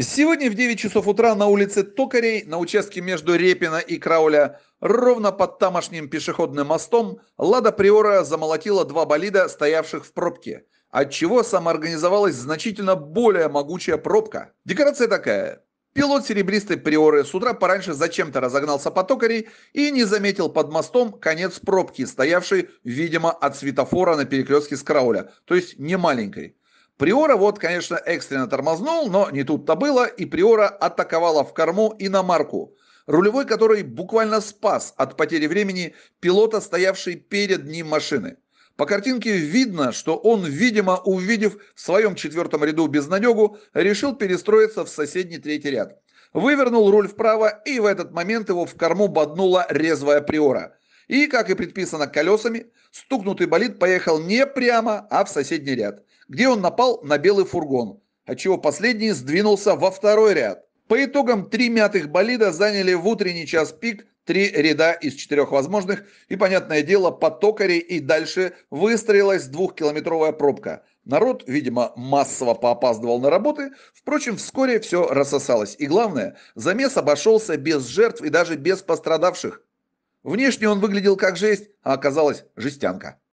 Сегодня в 9 часов утра на улице Токарей, на участке между Репина и Крауля, ровно под тамошним пешеходным мостом, «Лада Приора» замолотила два болида, стоявших в пробке, от чего самоорганизовалась значительно более могучая пробка. Декорация такая. Пилот серебристой «Приоры» с утра пораньше зачем-то разогнался по Токарей и не заметил под мостом конец пробки, стоявшей, видимо, от светофора на перекрестке с Крауля, то есть не маленькой. Приора вот, конечно, экстренно тормознул, но не тут-то было, и Приора атаковала в корму и на марку. рулевой который буквально спас от потери времени пилота, стоявший перед ним машины. По картинке видно, что он, видимо, увидев в своем четвертом ряду безнадегу, решил перестроиться в соседний третий ряд. Вывернул руль вправо, и в этот момент его в корму боднула резвая приора. И, как и предписано колесами, стукнутый болид поехал не прямо, а в соседний ряд где он напал на белый фургон, отчего последний сдвинулся во второй ряд. По итогам три мятых болида заняли в утренний час пик три ряда из четырех возможных, и, понятное дело, по токаре и дальше выстроилась двухкилометровая пробка. Народ, видимо, массово поопаздывал на работы, впрочем, вскоре все рассосалось. И главное, замес обошелся без жертв и даже без пострадавших. Внешне он выглядел как жесть, а оказалось жестянка.